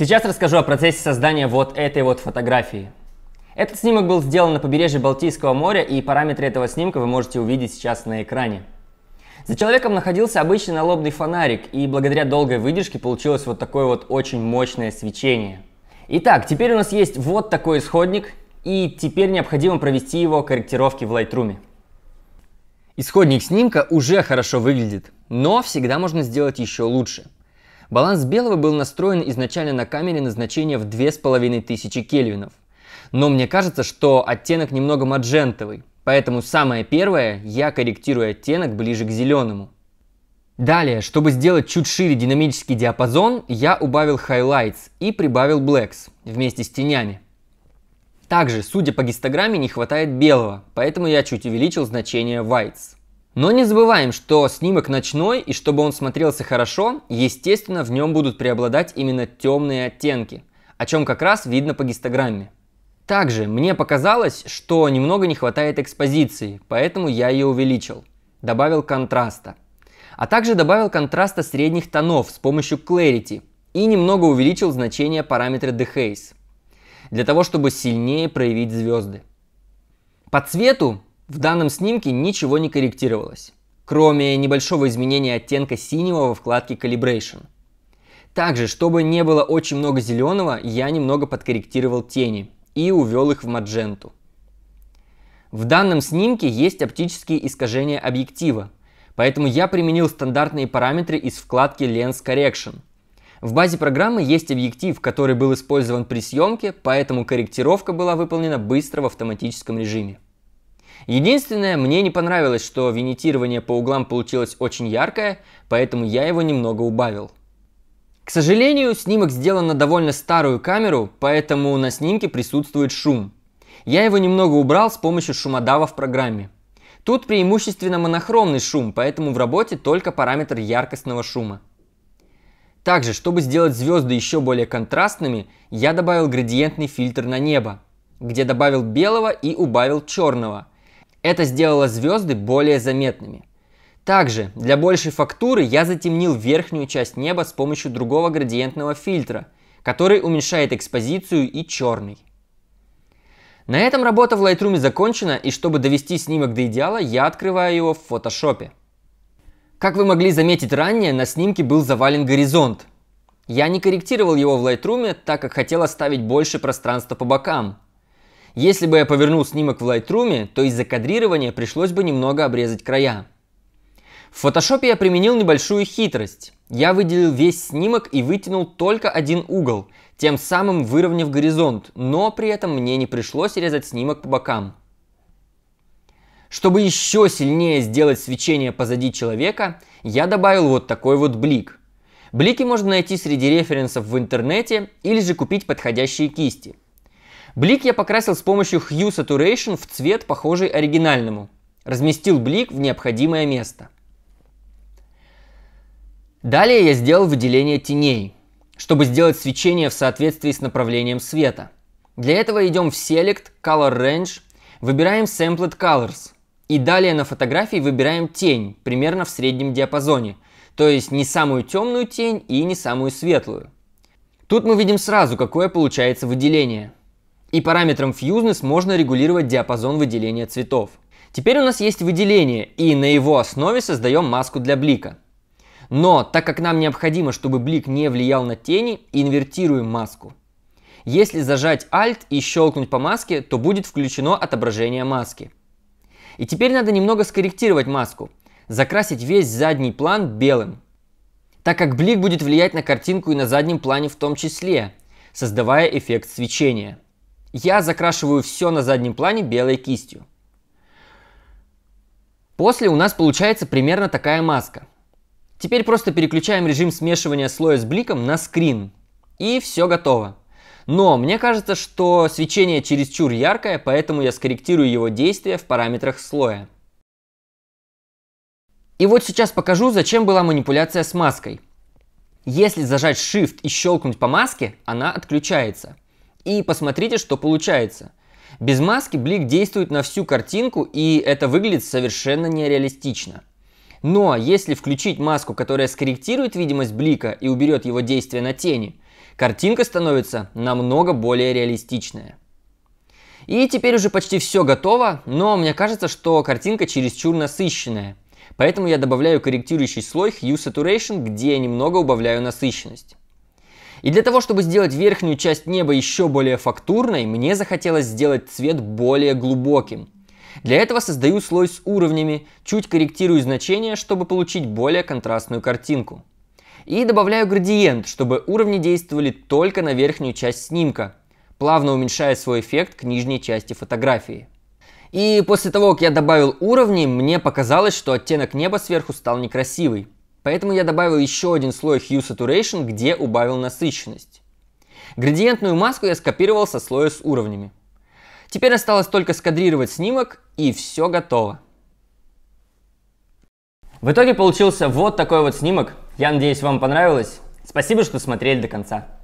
Сейчас расскажу о процессе создания вот этой вот фотографии. Этот снимок был сделан на побережье Балтийского моря, и параметры этого снимка вы можете увидеть сейчас на экране. За человеком находился обычный налобный фонарик, и благодаря долгой выдержке получилось вот такое вот очень мощное свечение. Итак, теперь у нас есть вот такой исходник, и теперь необходимо провести его корректировки в Lightroom. Исходник снимка уже хорошо выглядит, но всегда можно сделать еще лучше – Баланс белого был настроен изначально на камере на значение в 2500 кельвинов. Но мне кажется, что оттенок немного маджентовый, поэтому самое первое я корректирую оттенок ближе к зеленому. Далее, чтобы сделать чуть шире динамический диапазон, я убавил Highlights и прибавил Blacks вместе с тенями. Также, судя по гистограмме, не хватает белого, поэтому я чуть увеличил значение Whites. Но не забываем, что снимок ночной, и чтобы он смотрелся хорошо, естественно, в нем будут преобладать именно темные оттенки, о чем как раз видно по гистограмме. Также мне показалось, что немного не хватает экспозиции, поэтому я ее увеличил. Добавил контраста. А также добавил контраста средних тонов с помощью Clarity и немного увеличил значение параметра Dehaze для того, чтобы сильнее проявить звезды. По цвету в данном снимке ничего не корректировалось, кроме небольшого изменения оттенка синего во вкладке Calibration. Также, чтобы не было очень много зеленого, я немного подкорректировал тени и увел их в мадженту. В данном снимке есть оптические искажения объектива, поэтому я применил стандартные параметры из вкладки Lens Correction. В базе программы есть объектив, который был использован при съемке, поэтому корректировка была выполнена быстро в автоматическом режиме. Единственное, мне не понравилось, что винитирование по углам получилось очень яркое, поэтому я его немного убавил. К сожалению, снимок сделан на довольно старую камеру, поэтому на снимке присутствует шум. Я его немного убрал с помощью шумодава в программе. Тут преимущественно монохромный шум, поэтому в работе только параметр яркостного шума. Также, чтобы сделать звезды еще более контрастными, я добавил градиентный фильтр на небо, где добавил белого и убавил черного – это сделало звезды более заметными. Также для большей фактуры я затемнил верхнюю часть неба с помощью другого градиентного фильтра, который уменьшает экспозицию и черный. На этом работа в Lightroom закончена, и чтобы довести снимок до идеала, я открываю его в фотошопе. Как вы могли заметить ранее, на снимке был завален горизонт. Я не корректировал его в Lightroom, так как хотел оставить больше пространства по бокам, если бы я повернул снимок в Lightroom, то из-за кадрирования пришлось бы немного обрезать края. В Photoshop я применил небольшую хитрость. Я выделил весь снимок и вытянул только один угол, тем самым выровняв горизонт, но при этом мне не пришлось резать снимок по бокам. Чтобы еще сильнее сделать свечение позади человека, я добавил вот такой вот блик. Блики можно найти среди референсов в интернете или же купить подходящие кисти. Блик я покрасил с помощью Hue Saturation в цвет, похожий оригинальному. Разместил блик в необходимое место. Далее я сделал выделение теней, чтобы сделать свечение в соответствии с направлением света. Для этого идем в Select, Color Range, выбираем Sampled Colors и далее на фотографии выбираем тень, примерно в среднем диапазоне, то есть не самую темную тень и не самую светлую. Тут мы видим сразу, какое получается выделение – и параметром Fuseness можно регулировать диапазон выделения цветов. Теперь у нас есть выделение, и на его основе создаем маску для блика. Но так как нам необходимо, чтобы блик не влиял на тени, инвертируем маску. Если зажать Alt и щелкнуть по маске, то будет включено отображение маски. И теперь надо немного скорректировать маску, закрасить весь задний план белым, так как блик будет влиять на картинку и на заднем плане в том числе, создавая эффект свечения. Я закрашиваю все на заднем плане белой кистью. После у нас получается примерно такая маска. Теперь просто переключаем режим смешивания слоя с бликом на скрин. И все готово. Но мне кажется, что свечение чересчур яркое, поэтому я скорректирую его действие в параметрах слоя. И вот сейчас покажу, зачем была манипуляция с маской. Если зажать Shift и щелкнуть по маске, она отключается – и посмотрите, что получается. Без маски блик действует на всю картинку, и это выглядит совершенно нереалистично. Но ну а если включить маску, которая скорректирует видимость блика и уберет его действие на тени, картинка становится намного более реалистичная. И теперь уже почти все готово, но мне кажется, что картинка чересчур насыщенная. Поэтому я добавляю корректирующий слой Hue Saturation, где немного убавляю насыщенность. И для того, чтобы сделать верхнюю часть неба еще более фактурной, мне захотелось сделать цвет более глубоким. Для этого создаю слой с уровнями, чуть корректирую значения, чтобы получить более контрастную картинку. И добавляю градиент, чтобы уровни действовали только на верхнюю часть снимка, плавно уменьшая свой эффект к нижней части фотографии. И после того, как я добавил уровни, мне показалось, что оттенок неба сверху стал некрасивый. Поэтому я добавил еще один слой Hue Saturation, где убавил насыщенность. Градиентную маску я скопировал со слоя с уровнями. Теперь осталось только скадрировать снимок, и все готово. В итоге получился вот такой вот снимок. Я надеюсь, вам понравилось. Спасибо, что смотрели до конца.